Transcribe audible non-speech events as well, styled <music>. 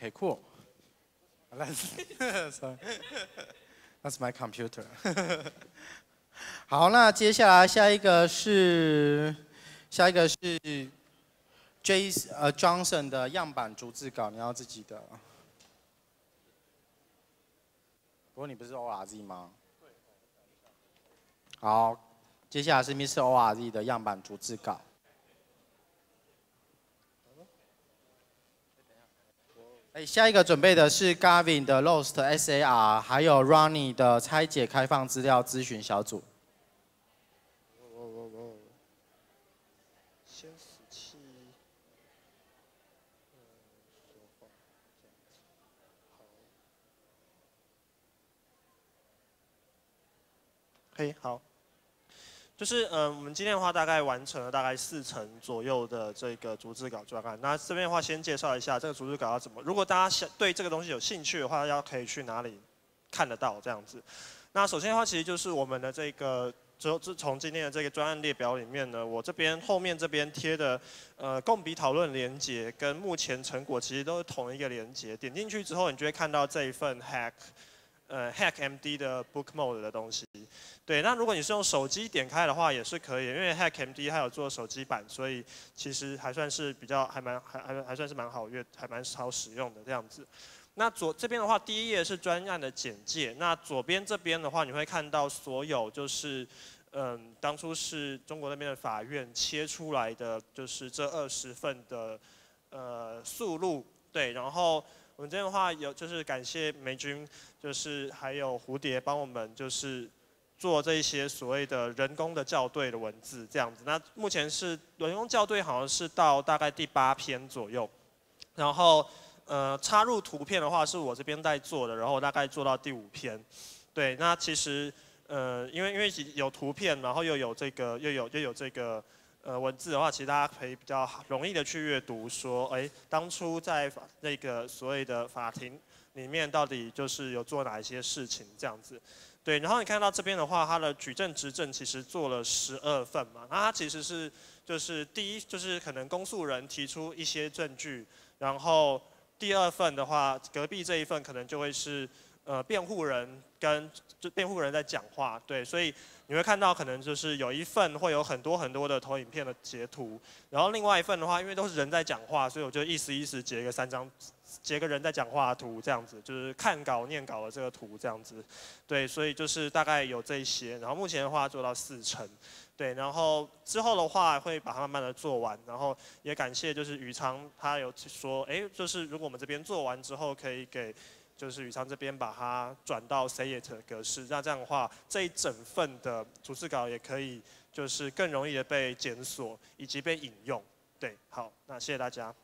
Okay, cool. <laughs> That's my computer. <laughs> 好，那接下来下一个是下一个是 J 呃 Johnson 的样板逐字稿，你要自己的。不过你不是 ORZ 吗？好，接下来是 Miss ORZ 的样板逐字稿。下一个准备的是 Gavin 的 Lost SAR，还有 Ronnie 的拆解开放资料咨询小组。嘿，好。就是嗯，我们今天的话大概完成了大概四成左右的这个组织稿专案。那这边的话先介绍一下这个组织稿要怎么。如果大家想对这个东西有兴趣的话，要可以去哪里看得到这样子。那首先的话，其实就是我们的这个，就从今天的这个专案列表里面呢，我这边后面这边贴的呃共笔讨论连接跟目前成果其实都是同一个连接。点进去之后，你就会看到这一份 hack。呃，Hack MD 的 Book Mode 的东西，对，那如果你是用手机点开的话也是可以，因为 Hack MD 它有做手机版，所以其实还算是比较还蛮还还还算是蛮好用，还蛮好使用的这样子。那左这边的话，第一页是专案的简介，那左边这边的话，你会看到所有就是，嗯，当初是中国那边的法院切出来的，就是这二十份的，呃，诉录，对，然后。我们这边的话有，就是感谢梅君，就是还有蝴蝶帮我们就是做这一些所谓的人工的校对的文字这样子。那目前是人工校对好像是到大概第八篇左右，然后呃插入图片的话是我这边在做的，然后大概做到第五篇。对，那其实呃因为因为有图片，然后又有这个又有又有这个。呃，文字的话，其实大家可以比较容易的去阅读，说，哎，当初在那个所谓的法庭里面，到底就是有做哪一些事情这样子。对，然后你看到这边的话，他的举证质证其实做了十二份嘛，那他其实是就是第一，就是可能公诉人提出一些证据，然后第二份的话，隔壁这一份可能就会是。呃，辩护人跟就辩护人在讲话，对，所以你会看到可能就是有一份会有很多很多的投影片的截图，然后另外一份的话，因为都是人在讲话，所以我就一时一时截个三张，截个人在讲话的图这样子，就是看稿念稿的这个图这样子，对，所以就是大概有这些，然后目前的话做到四成，对，然后之后的话会把它慢慢的做完，然后也感谢就是宇昌他有说，哎，就是如果我们这边做完之后可以给。就是宇昌这边把它转到 c i t 的格式，那这样的话，这一整份的主持稿也可以，就是更容易的被检索以及被引用。对，好，那谢谢大家。